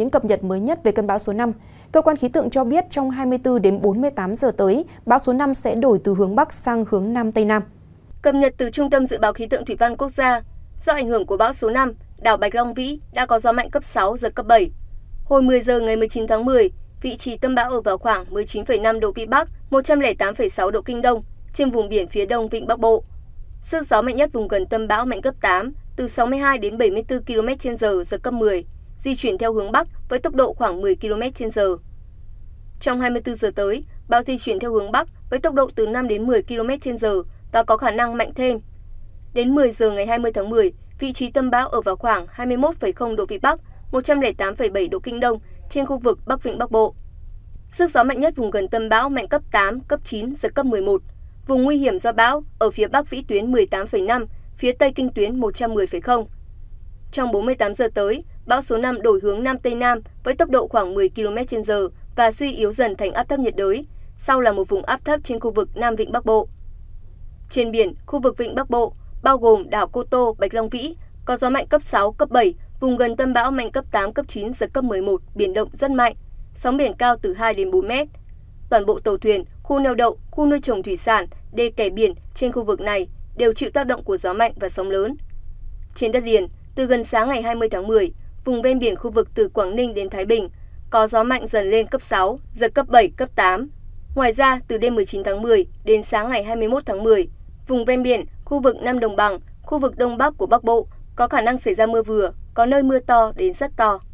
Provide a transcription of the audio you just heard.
những cập nhật mới nhất về cơn bão số 5. Cơ quan khí tượng cho biết trong 24 đến 48 giờ tới, bão số 5 sẽ đổi từ hướng Bắc sang hướng Nam Tây Nam. Cập nhật từ Trung tâm Dự báo Khí tượng Thủy văn Quốc gia, do ảnh hưởng của bão số 5, đảo Bạch Long Vĩ đã có gió mạnh cấp 6, giật cấp 7. Hồi 10 giờ ngày 19 tháng 10, vị trí tâm bão ở vào khoảng 19,5 độ Vĩ Bắc, 108,6 độ Kinh Đông, trên vùng biển phía đông Vịnh Bắc Bộ. Sức gió mạnh nhất vùng gần tâm bão mạnh cấp 8, từ 62 đến 74 km/h, giật cấp 10 di chuyển theo hướng Bắc với tốc độ khoảng 10 km trên giờ. Trong 24 giờ tới, bão di chuyển theo hướng Bắc với tốc độ từ 5 đến 10 km h và có khả năng mạnh thêm. Đến 10 giờ ngày 20 tháng 10, vị trí tâm bão ở vào khoảng 21,0 độ Vĩ Bắc, 108,7 độ Kinh Đông trên khu vực Bắc Vịnh Bắc Bộ. Sức gió mạnh nhất vùng gần tâm bão mạnh cấp 8, cấp 9, giật cấp 11. Vùng nguy hiểm do bão ở phía Bắc vĩ tuyến 18,5, phía Tây kinh tuyến 110,0. Trong 48 giờ tới, bão số năm đổi hướng nam tây nam với tốc độ khoảng 10 km h và suy yếu dần thành áp thấp nhiệt đới, sau là một vùng áp thấp trên khu vực Nam Vịnh Bắc Bộ. Trên biển, khu vực Vịnh Bắc Bộ, bao gồm đảo Cô Tô, Bạch Long Vĩ, có gió mạnh cấp 6, cấp 7, vùng gần tâm bão mạnh cấp 8, cấp 9, giật cấp 11, biển động rất mạnh, sóng biển cao từ 2 đến 4 mét. Toàn bộ tàu thuyền, khu neo đậu, khu nuôi trồng thủy sản, đê kè biển trên khu vực này đều chịu tác động của gió mạnh và sóng lớn. Trên đất liền, từ gần sáng ngày 20 tháng 10, vùng ven biển khu vực từ Quảng Ninh đến Thái Bình có gió mạnh dần lên cấp 6, giật cấp 7, cấp 8. Ngoài ra, từ đêm 19 tháng 10 đến sáng ngày 21 tháng 10, vùng ven biển, khu vực Nam Đồng Bằng, khu vực Đông Bắc của Bắc Bộ có khả năng xảy ra mưa vừa, có nơi mưa to đến rất to.